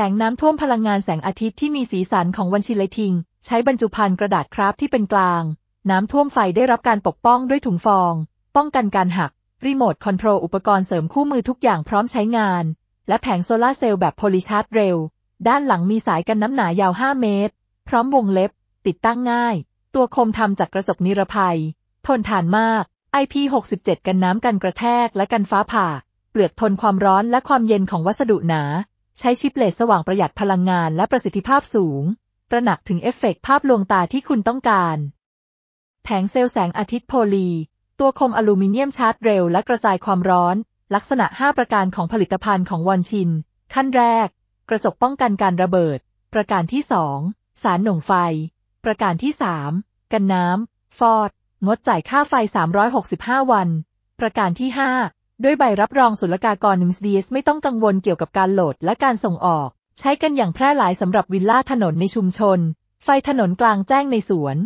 แสงน้ำท่วมพลังงานแสงอาทิตย์ที่มีสีสันของวันชิเลทิง ใช้บรรจุภัณฑ์กระดาษคราฟที่เป็นกลาง น้ำท่วมไฟได้รับการปกป้องด้วยถุงฟอง ป้องกันการหัก รีโมทคอนโทรลอุปกรณ์เสริมคู่มือทุกอย่างพร้อมใช้งาน และแผงโซลาเซลล์แบบโพลิชาร์จเร็ว ด้านหลังมีสายกันน้ำหนายาว 5 เมตรพร้อมวงเล็บ ติดตั้งง่าย ตัวคมทำจากกระจกนิรภัย ทนทานมาก IP67 กันน้ำกันกระแทกและกันฟ้าผ่า เปลือกทนความร้อนและความเย็นของวัสดุหนาใช้ชิปเลสสว่างประหยัดพลังงานและประสิทธิภาพสูง ตระหนักถึงเอฟเฟกภาพลวงตาที่คุณต้องการ แผงเซลล์แสงอาทิตย์โพลี ตัวคมอลูมิเนียมชาร์จเร็วและกระจายความร้อน ลักษณะ 5 ประการของผลิตภัณฑ์ของวอนชิน ขั้นแรก กระจกป้องกันการระเบิด ประการที่ 2 สารหน่วงไฟ ประการที่3กันน้ำฟอดงดจ่ายค่าไฟ 365 วัน ประการที่5ด้วยใบรับรองศุลกากร n i m s ีสไม่ต้องกังวลเกี่ยวกับการโหลดและการส่งออก ใช้กันอย่างแพร่หลายสำหรับวิลล่าถนนในชุมชน ไฟถนนกลางแจ้งในสวน